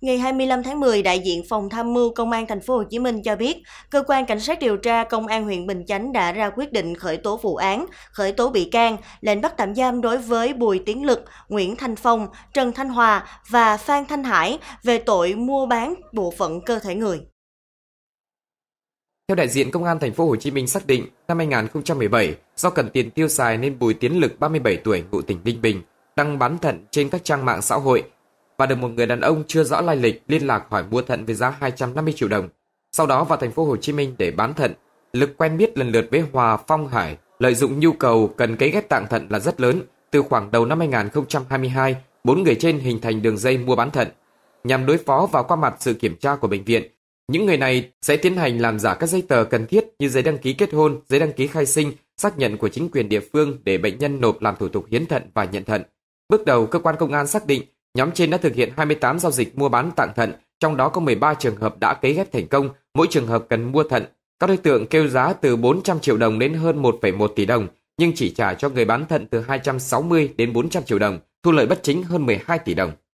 Ngày 25 tháng 10, đại diện Phòng Tham mưu Công an thành phố Hồ Chí Minh cho biết, cơ quan cảnh sát điều tra Công an huyện Bình Chánh đã ra quyết định khởi tố vụ án, khởi tố bị can, lệnh bắt tạm giam đối với Bùi Tiến Lực, Nguyễn Thanh Phong, Trần Thanh Hòa và Phan Thanh Hải về tội mua bán bộ phận cơ thể người. Theo đại diện Công an thành phố Hồ Chí Minh xác định, năm 2017, do cần tiền tiêu xài nên Bùi Tiến Lực 37 tuổi, ngụ tỉnh Ninh Bình, đăng bán thận trên các trang mạng xã hội và được một người đàn ông chưa rõ lai lịch liên lạc hỏi mua thận với giá 250 triệu đồng. Sau đó vào thành phố Hồ Chí Minh để bán thận. Lực quen biết lần lượt với Hòa, Phong, Hải, lợi dụng nhu cầu cần cấy ghép tạng thận là rất lớn. Từ khoảng đầu năm 2022, bốn người trên hình thành đường dây mua bán thận. Nhằm đối phó và qua mặt sự kiểm tra của bệnh viện, những người này sẽ tiến hành làm giả các giấy tờ cần thiết như giấy đăng ký kết hôn, giấy đăng ký khai sinh, xác nhận của chính quyền địa phương để bệnh nhân nộp làm thủ tục hiến thận và nhận thận. Bước đầu, cơ quan công an xác định Nhóm trên đã thực hiện 28 giao dịch mua bán tạng thận, trong đó có 13 trường hợp đã cấy ghép thành công, mỗi trường hợp cần mua thận. Các đối tượng kêu giá từ 400 triệu đồng đến hơn 1,1 tỷ đồng, nhưng chỉ trả cho người bán thận từ 260 đến 400 triệu đồng, thu lợi bất chính hơn 12 tỷ đồng.